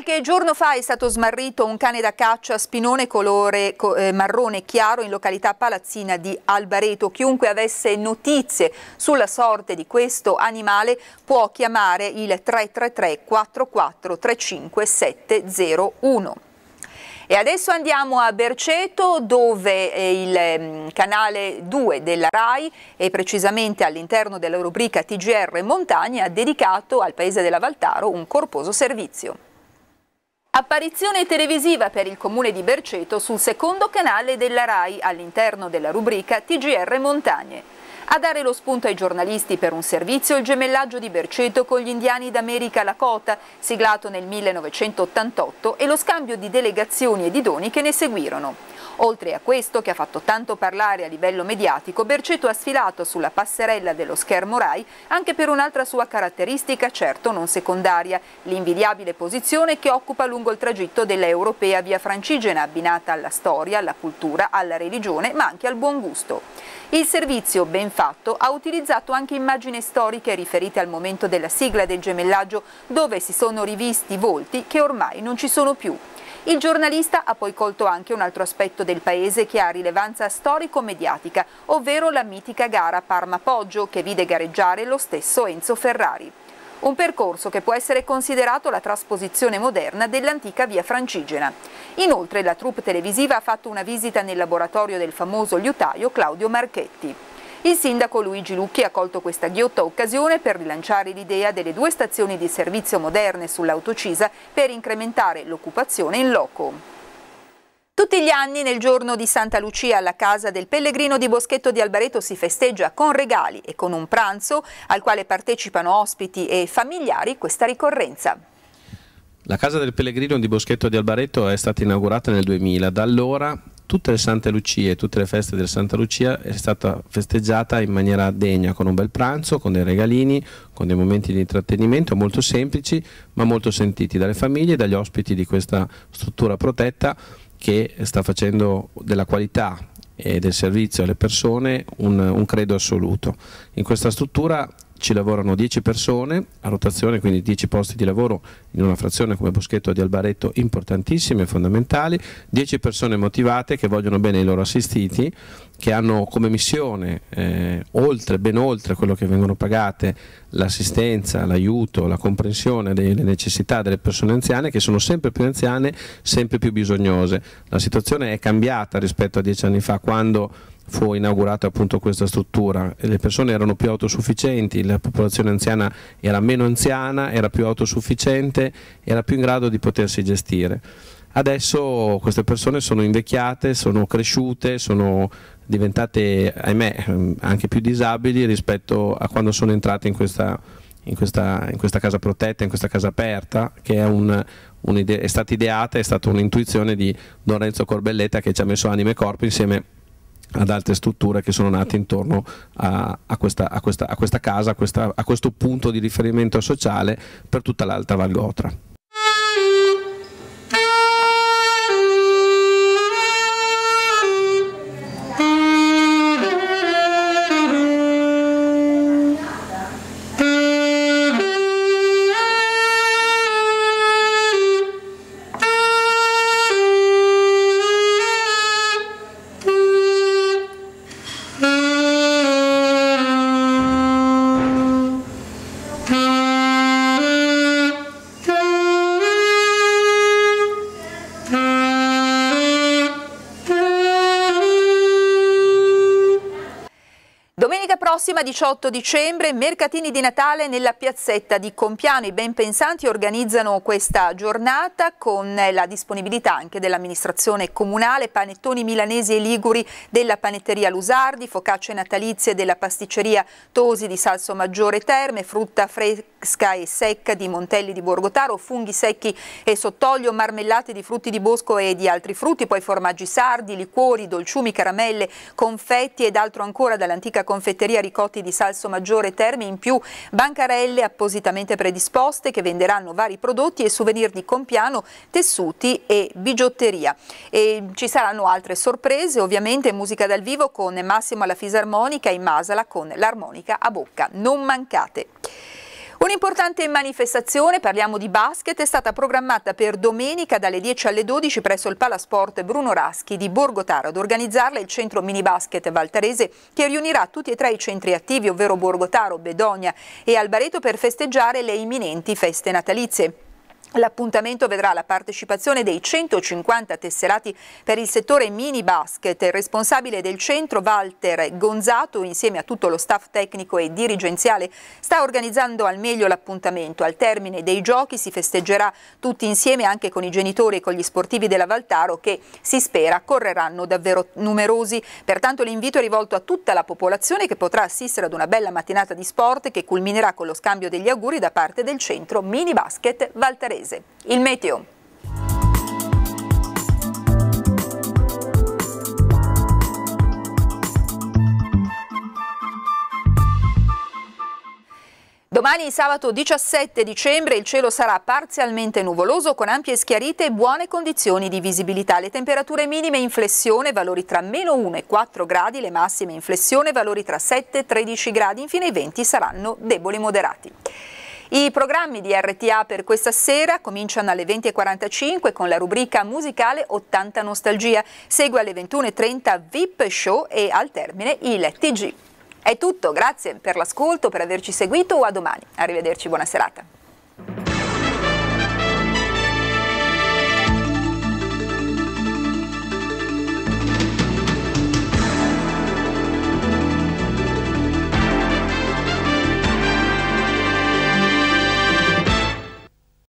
Qualche giorno fa è stato smarrito un cane da caccia spinone colore eh, marrone chiaro in località Palazzina di Albareto. Chiunque avesse notizie sulla sorte di questo animale può chiamare il 333 44 35 701. E adesso andiamo a Berceto dove eh, il mm, canale 2 della RAI e precisamente all'interno della rubrica TGR Montagne ha dedicato al paese della Valtaro un corposo servizio. Apparizione televisiva per il comune di Berceto sul secondo canale della RAI all'interno della rubrica TGR Montagne. A dare lo spunto ai giornalisti per un servizio il gemellaggio di Berceto con gli indiani d'America Lakota, siglato nel 1988, e lo scambio di delegazioni e di doni che ne seguirono. Oltre a questo, che ha fatto tanto parlare a livello mediatico, Berceto ha sfilato sulla passerella dello schermo RAI anche per un'altra sua caratteristica, certo non secondaria, l'invidiabile posizione che occupa lungo il tragitto della europea via Francigena, abbinata alla storia, alla cultura, alla religione, ma anche al buon gusto. Il servizio, ben fatto, ha utilizzato anche immagini storiche riferite al momento della sigla del gemellaggio, dove si sono rivisti volti che ormai non ci sono più. Il giornalista ha poi colto anche un altro aspetto del paese che ha rilevanza storico-mediatica, ovvero la mitica gara Parma-Poggio che vide gareggiare lo stesso Enzo Ferrari. Un percorso che può essere considerato la trasposizione moderna dell'antica via francigena. Inoltre la troupe televisiva ha fatto una visita nel laboratorio del famoso liutaio Claudio Marchetti. Il sindaco Luigi Lucchi ha colto questa ghiotta occasione per rilanciare l'idea delle due stazioni di servizio moderne sull'autocisa per incrementare l'occupazione in loco. Tutti gli anni nel giorno di Santa Lucia alla casa del pellegrino di Boschetto di Albareto si festeggia con regali e con un pranzo al quale partecipano ospiti e familiari questa ricorrenza. La casa del pellegrino di Boschetto di Albaretto è stata inaugurata nel 2000, da allora tutte le Sante Lucie, tutte le feste della Santa Lucia è stata festeggiata in maniera degna, con un bel pranzo, con dei regalini, con dei momenti di intrattenimento molto semplici ma molto sentiti dalle famiglie e dagli ospiti di questa struttura protetta che sta facendo della qualità e del servizio alle persone un, un credo assoluto. In questa struttura ci lavorano 10 persone a rotazione, quindi 10 posti di lavoro in una frazione come Boschetto di Albaretto importantissime, fondamentali, 10 persone motivate che vogliono bene i loro assistiti, che hanno come missione, eh, oltre, ben oltre quello che vengono pagate, l'assistenza, l'aiuto, la comprensione delle necessità delle persone anziane, che sono sempre più anziane, sempre più bisognose. La situazione è cambiata rispetto a 10 anni fa, quando fu inaugurata appunto questa struttura. Le persone erano più autosufficienti, la popolazione anziana era meno anziana, era più autosufficiente, era più in grado di potersi gestire. Adesso queste persone sono invecchiate, sono cresciute, sono diventate, ahimè, anche più disabili rispetto a quando sono entrate in questa, in questa, in questa casa protetta, in questa casa aperta, che è, un, un è stata ideata, è stata un'intuizione di Lorenzo Corbelletta che ci ha messo anima e corpo insieme a ad altre strutture che sono nate intorno a, a, questa, a, questa, a questa, casa, a, questa, a questo punto di riferimento sociale per tutta l'Alta Val Gotra. prossima, 18 dicembre, mercatini di Natale nella piazzetta di Compiano. I ben pensanti organizzano questa giornata con la disponibilità anche dell'amministrazione comunale, panettoni milanesi e liguri della panetteria Lusardi, focacce natalizie della pasticceria Tosi di Salso Maggiore Terme, frutta fresca e secca di Montelli di Borgotaro, funghi secchi e sottolio, marmellate di frutti di bosco e di altri frutti, poi formaggi sardi, liquori, dolciumi, caramelle, confetti ed altro ancora dall'antica confetteria ricotti di Salso Maggiore Terme in più bancarelle appositamente predisposte che venderanno vari prodotti e souvenir di compiano, tessuti e bigiotteria. E ci saranno altre sorprese, ovviamente musica dal vivo con Massimo alla fisarmonica e Masala con l'armonica a bocca. Non mancate! Un'importante manifestazione, parliamo di basket, è stata programmata per domenica dalle 10 alle 12 presso il Palasport Bruno Raschi di Borgo Taro. Ad organizzarla il centro mini basket valtarese che riunirà tutti e tre i centri attivi, ovvero Borgo Taro, Bedogna e Albareto per festeggiare le imminenti feste natalizie. L'appuntamento vedrà la partecipazione dei 150 tesserati per il settore mini basket. Il responsabile del centro, Walter Gonzato, insieme a tutto lo staff tecnico e dirigenziale, sta organizzando al meglio l'appuntamento. Al termine dei giochi si festeggerà tutti insieme anche con i genitori e con gli sportivi della Valtaro che, si spera, correranno davvero numerosi. Pertanto l'invito è rivolto a tutta la popolazione che potrà assistere ad una bella mattinata di sport che culminerà con lo scambio degli auguri da parte del centro mini basket Valtarese paese. Il meteo. Domani sabato 17 dicembre il cielo sarà parzialmente nuvoloso con ampie schiarite e buone condizioni di visibilità. Le temperature minime in flessione valori tra meno 1 e 4 gradi, le massime in flessione valori tra 7 e 13 gradi, infine i venti saranno deboli moderati. I programmi di RTA per questa sera cominciano alle 20.45 con la rubrica musicale 80 Nostalgia, segue alle 21.30 VIP Show e al termine il TG. È tutto, grazie per l'ascolto, per averci seguito o a domani. Arrivederci, buona serata.